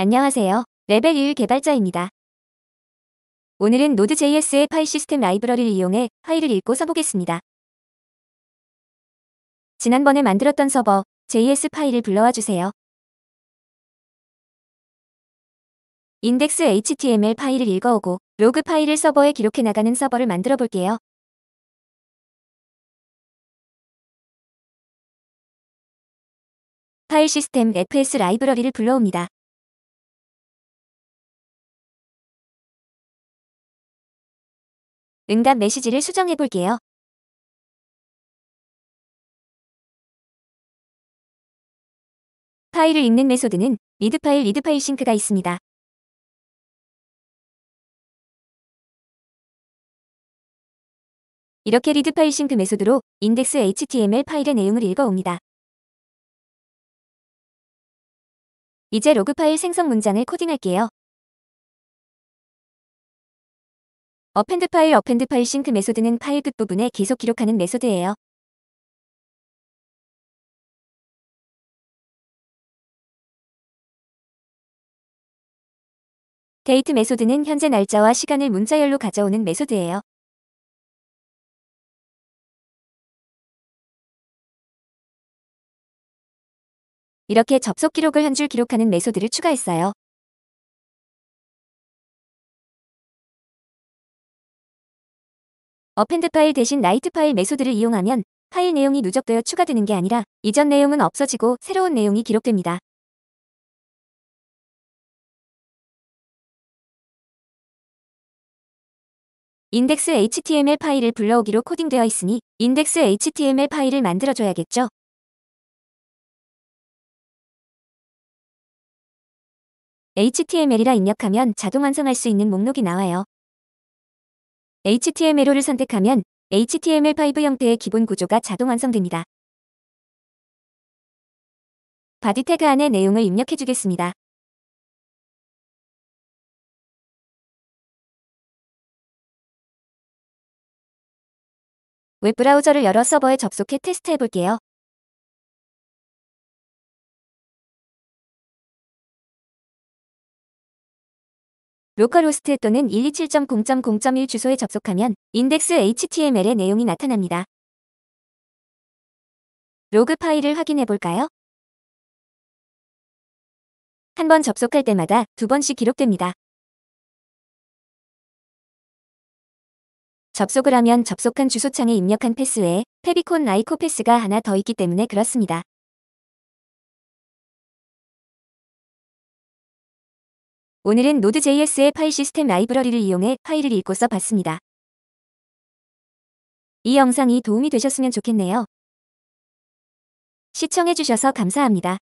안녕하세요. 레벨 2 개발자입니다. 오늘은 Node.js의 파일 시스템 라이브러리를 이용해 파일을 읽고 써보겠습니다. 지난번에 만들었던 서버 JS 파일을 불러와 주세요. i n d e x HTML 파일을 읽어오고 로그 파일을 서버에 기록해 나가는 서버를 만들어 볼게요. 파일 시스템 fs 라이브러리를 불러옵니다. 응답 메시지를 수정해 볼게요. 파일을 읽는 메소드는 리드 파일 리드 파일 싱크가 있습니다. 이렇게 리드 파일 싱크 메소드로 인덱스 html 파일의 내용을 읽어옵니다. 이제 로그 파일 생성 문장을 코딩할게요. 어펜드 파일 어펜드 파일 싱크 메소드는 파일 끝부분에 계속 기록하는 메소드예요. 데이트 메소드는 현재 날짜와 시간을 문자열로 가져오는 메소드예요. 이렇게 접속 기록을 한 줄 기록하는 메소드를 추가했어요. 어펜드 파일 대신 라이트 파일 메소드를 이용하면 파일 내용이 누적되어 추가되는 게 아니라 이전 내용은 없어지고 새로운 내용이 기록됩니다. 인덱스 HTML 파일을 불러오기로 코딩되어 있으니 인덱스 HTML 파일을 만들어줘야겠죠. HTML이라 입력하면 자동 완성할 수 있는 목록이 나와요. HTML5를 선택하면 HTML5 형태의 기본 구조가 자동 완성됩니다. 바디 태그 안에 내용을 입력해 주겠습니다. 웹브라우저를 열어 서버에 접속해 테스트해 볼게요. 로컬호스트 또는 127.0.0.1 주소에 접속하면 인덱스 HTML의 내용이 나타납니다. 로그 파일을 확인해 볼까요? 한 번 접속할 때마다 두 번씩 기록됩니다. 접속을 하면 접속한 주소창에 입력한 패스 외에 페비콘 라이코 패스가 하나 더 있기 때문에 그렇습니다. 오늘은 Node.js의 파일 시스템 라이브러리를 이용해 파일을 읽고 써봤습니다. 이 영상이 도움이 되셨으면 좋겠네요. 시청해주셔서 감사합니다.